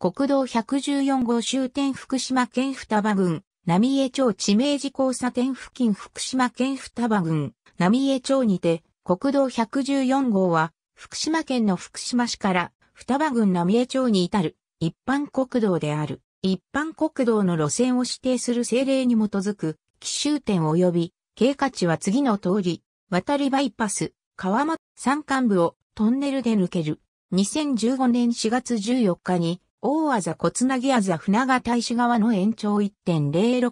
国道114号終点福島県双葉郡、浪江町地名寺交差点付近福島県双葉郡、浪江町にて、国道114号は、福島県の福島市から双葉郡浪江町に至る一般国道である。一般国道の路線を指定する政令に基づく、奇襲点及び、経過値は次の通り、渡りバイパス、川間山間部をトンネルで抜ける。2015年4月14日に、大あざ小つなぎあざ船が大使側の延長 1.06km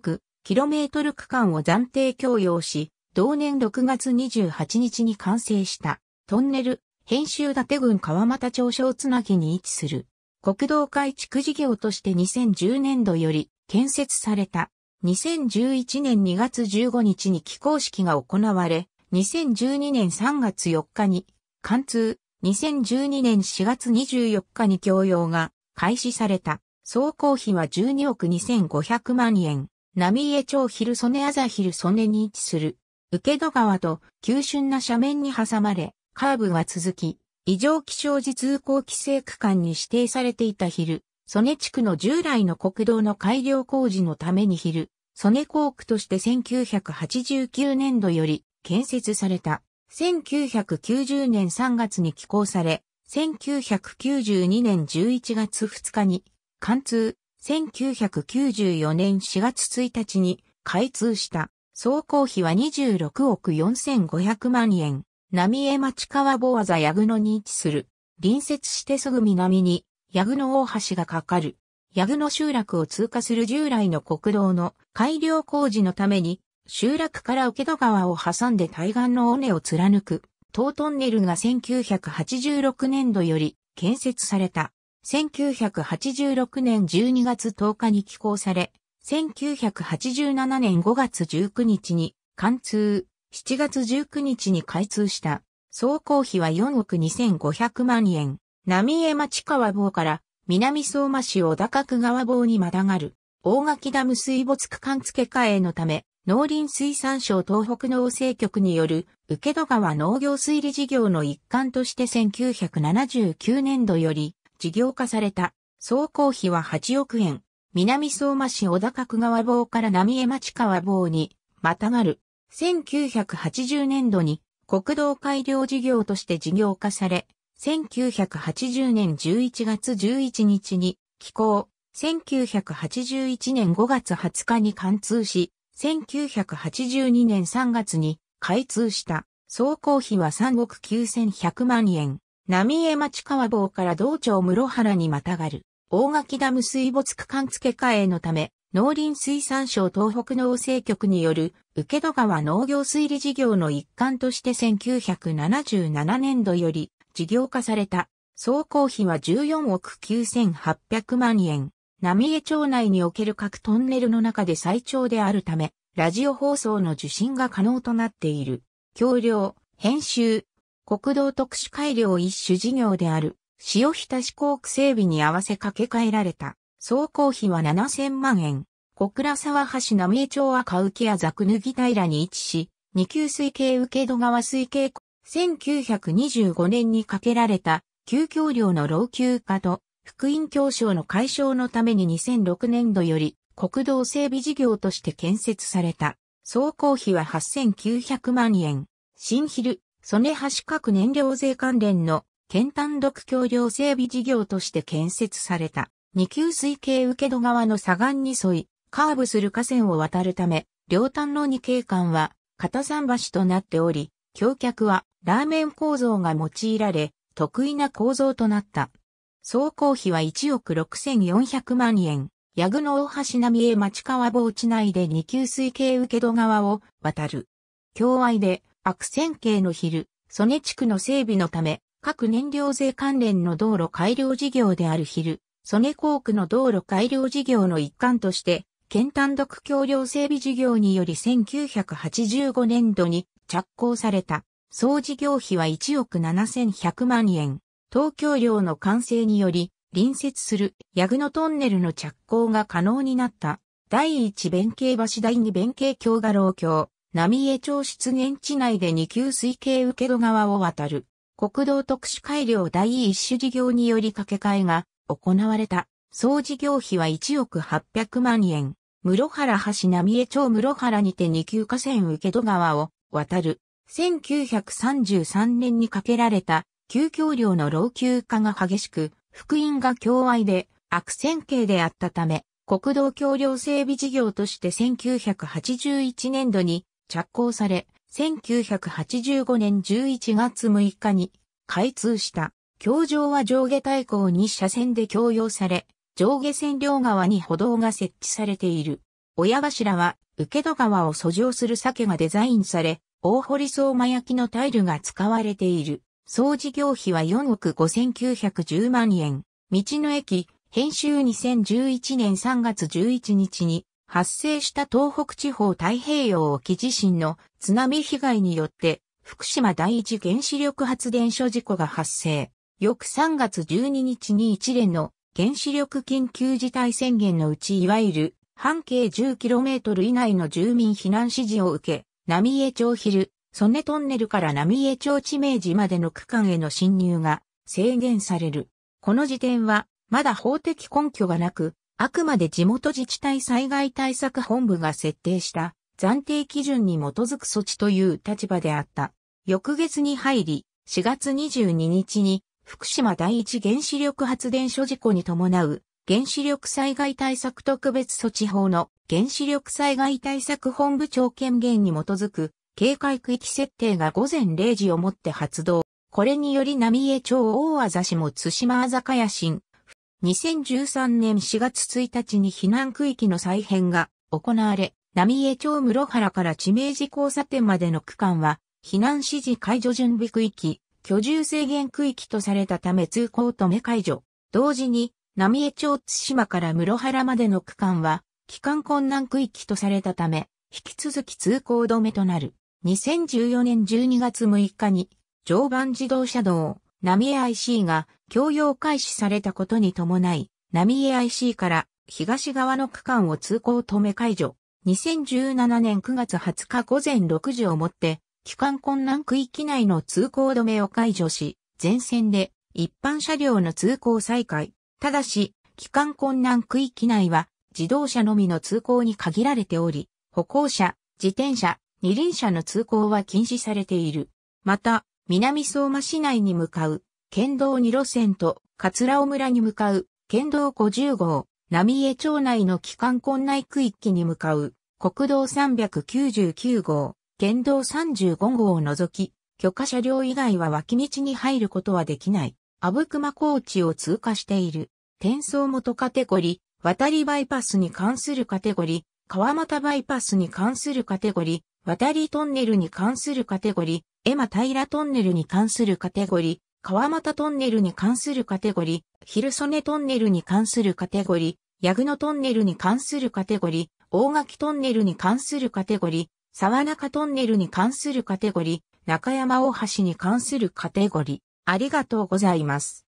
区間を暫定供用し、同年6月28日に完成したトンネル、編集立郡川又町小つなぎに位置する。国道改築事業として2010年度より建設された。2011年2月15日に起工式が行われ、2012年3月4日に貫通、2012年4月24日に供用が開始された。総工費は12億2500万円。浪江町昼曽根朝昼曽根に位置する。受戸川と急峻な斜面に挟まれ、カーブは続き、異常気象時通行規制区間に指定されていた昼、曽根地区の従来の国道の改良工事のために昼、曽根工区として1989年度より建設された。1990年3月に起工され、1992年11月2日に貫通、1994年4月1日に開通した。総工費は26億4500万円。浪江町川坊技矢グのに位置する。隣接してすぐ南に矢グの大橋がかかる。矢グの集落を通過する従来の国道の改良工事のために、集落から受け戸川を挟んで対岸の尾根を貫く当トンネルが1986年度より建設された。1986年12月10日に起工され、1987年5月19日に貫通、7月19日に開通した。総工費は4億2500万円。浪江町川坊から南相馬市小高区川坊にまたがる大垣ダム水没区間付け替えのため農林水産省東北農政局による、受戸川農業水利事業の一環として1979年度より、事業化された、総工費は8億円、南相馬市小高区川坊から浪江町川坊に、またがる、1980年度に、国道改良事業として事業化され、1980年11月11日に、寄港、1981年5月20日に貫通し、1982年3月に開通した。総工費は3億9100万円。浪江町川坊から道庁室原にまたがる。大垣ダム水没区間付け替えのため、農林水産省東北農政局による、受戸川農業水利事業の一環として1977年度より事業化された。総工費は14億9800万円。浪江町内における各トンネルの中で最長であるため、ラジオ放送の受信が可能となっている。橋梁、編集、国道特殊改良一種事業である、塩浸し工区整備に合わせ掛け替えられた。総工費は7000万円。小倉沢橋浪江町はウ浮やザクヌギ平に位置し、二級水系受け戸川水系1925年に架けられた、旧橋梁の老朽化と福音教省の解消のために2006年度より国道整備事業として建設された。総工費は8900万円。新昼、曽根橋各燃料税関連の県単独橋梁整備事業として建設された。二級水系受戸川の左岸に沿い、カーブする河川を渡るため、両端の二景間は、片山橋となっており、橋脚はラーメン構造が用いられ、得意な構造となった。総工費は1億6400万円。ヤグの大橋並江町川防地内で二級水系受戸川を渡る。境愛で悪戦系の昼、曽根地区の整備のため、各燃料税関連の道路改良事業である昼、曽根工区の道路改良事業の一環として、県単独橋梁整備事業により1985年度に着工された。総事業費は1億7100万円。東京領の完成により、隣接するヤグノトンネルの着工が可能になった。第1弁慶橋第2弁慶橋が老橋、浪江町出現地内で2級水系受戸川を渡る。国道特殊改良第一種事業により掛け替えが行われた。総事業費は1億800万円。室原橋浪江町室原にて2級河川受戸川を渡る。1933年に架けられた旧橋梁の老朽化が激しく、福音が境愛で悪戦形であったため、国道橋梁整備事業として1981年度に着工され、1985年11月6日に開通した。橋上は上下対向に車線で共用され、上下線両側に歩道が設置されている。親頭は、受戸川を遡上する鮭がデザインされ、大堀相馬焼きのタイルが使われている。総事業費は4億5910万円。道の駅、編集2011年3月11日に発生した東北地方太平洋沖地震の津波被害によって福島第一原子力発電所事故が発生。翌3月12日に一連の原子力緊急事態宣言のうちいわゆる半径 10km 以内の住民避難指示を受け、浪江町昼、曽根トンネルから浪江町地名寺までの区間への侵入が制限される。この時点は、まだ法的根拠がなく、あくまで地元自治体災害対策本部が設定した暫定基準に基づく措置という立場であった。翌月に入り、4月22日に福島第一原子力発電所事故に伴う原子力災害対策特別措置法の原子力災害対策本部長権限に基づく警戒区域設定が午前0時をもって発動。これにより浪江町大あざしも津島あざかや新。2013年4月1日に避難区域の再編が行われ、浪江町室原から地名寺交差点までの区間は、避難指示解除準備区域、居住制限区域とされたため通行止め解除。同時に、浪江町津島から室原までの区間は、帰還困難区域とされたため、引き続き通行止めとなる。2014年12月6日に常磐自動車道、ナミエ IC が供用開始されたことに伴い、ナミエ IC から東側の区間を通行止め解除。2017年9月20日午前6時をもって、帰還困難区域内の通行止めを解除し、全線で一般車両の通行再開。ただし、帰還困難区域内は自動車のみの通行に限られており、歩行者、自転車、二輪車の通行は禁止されている。また、南相馬市内に向かう、県道2路線と、桂尾村に向かう、県道50号、浪江町内の帰還困内区域に向かう、国道399号、県道35号を除き、許可車両以外は脇道に入ることはできない。阿武隈高地を通過している。転送元カテゴリー、渡りバイパスに関するカテゴリー、川又バイパスに関するカテゴリー、渡りトンネルに関するカテゴリー、エマ平トンネルに関するカテゴリー、川又トンネルに関するカテゴリー、ヒルソネトンネルに関するカテゴリー、ヤグノトンネルに関するカテゴリー、大垣トンネルに関するカテゴリー、沢中トンネルに関するカテゴリー、中山大橋に関するカテゴリー。ありがとうございます。